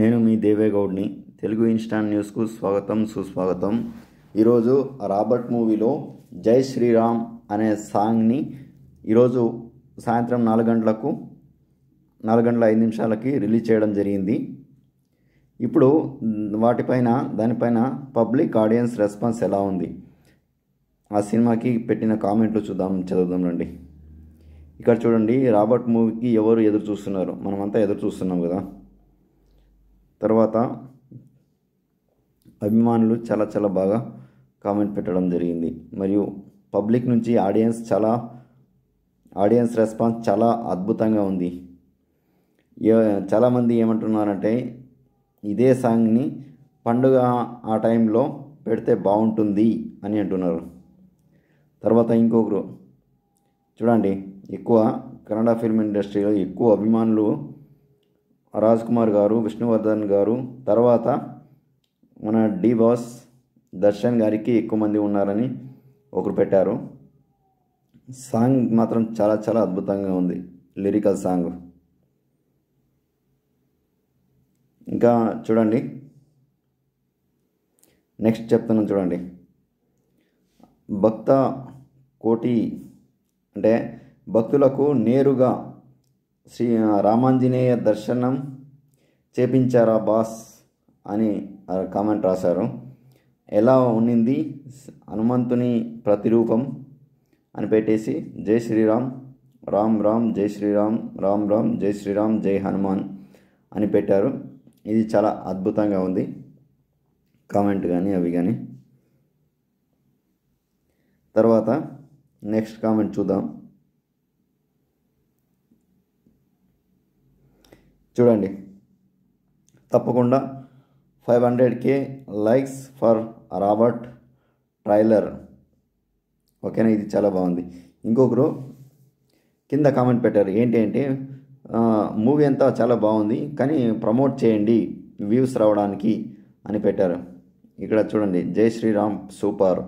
నేను మీ దేవేగౌడ్ని తెలుగు ఇన్స్టాంట్ న్యూస్కు స్వాగతం సుస్వాగతం ఈరోజు రాబర్ట్ మూవీలో జై శ్రీరామ్ అనే సాంగ్ని ఈరోజు సాయంత్రం నాలుగు గంటలకు నాలుగు గంటల ఐదు నిమిషాలకి రిలీజ్ చేయడం జరిగింది ఇప్పుడు వాటిపైన దానిపైన పబ్లిక్ ఆడియన్స్ రెస్పాన్స్ ఎలా ఉంది ఆ సినిమాకి పెట్టిన కామెంట్లు చూద్దాం చదువుదాం రండి ఇక్కడ చూడండి రాబర్ట్ మూవీకి ఎవరు ఎదురు చూస్తున్నారు మనమంతా ఎదురు చూస్తున్నాం కదా తర్వాత అభిమానులు చాలా చాలా బాగా కామెంట్ పెట్టడం జరిగింది మరియు పబ్లిక్ నుంచి ఆడియన్స్ చాలా ఆడియన్స్ రెస్పాన్స్ చాలా అద్భుతంగా ఉంది చాలామంది ఏమంటున్నారంటే ఇదే సాంగ్ని పండుగ ఆ టైంలో పెడితే బాగుంటుంది అని అంటున్నారు తర్వాత ఇంకొకరు చూడండి ఎక్కువ కన్నడ ఫిల్మ్ ఇండస్ట్రీలో ఎక్కువ అభిమానులు రాజ్ కుమార్ గారు విష్ణువర్ధన్ గారు తర్వాత మన డి బాస్ దర్శన్ గారికి ఎక్కువ మంది ఉన్నారని ఒకరు పెట్టారు సాంగ్ మాత్రం చాలా చాలా అద్భుతంగా ఉంది లిరికల్ సాంగ్ ఇంకా చూడండి నెక్స్ట్ చెప్తున్నాను చూడండి భక్త కోటి అంటే భక్తులకు నేరుగా శ్రీ రామాంజనేయ దర్శనం చేపించారా బాస్ అని కామెంట్ రాశారు ఎలా ఉండింది హనుమంతుని ప్రతిరూపం అని పెట్టేసి జై శ్రీరామ్ రామ్ రామ్ జై శ్రీరామ్ రామ్ రామ్ జై శ్రీరామ్ జై హనుమాన్ అని పెట్టారు ఇది చాలా అద్భుతంగా ఉంది కామెంట్ కానీ అవి కానీ తర్వాత నెక్స్ట్ కామెంట్ చూద్దాం చూడండి తప్పకుండా five hundred K likes for Robert trailer ఓకేనా ఇది చాలా బాగుంది ఇంకొకరు కింద కామెంట్ పెట్టారు ఏంటి అంటే మూవీ అంతా చాలా బాగుంది కానీ ప్రమోట్ చేయండి వ్యూస్ రావడానికి అని పెట్టారు ఇక్కడ చూడండి జై శ్రీరామ్ సూపర్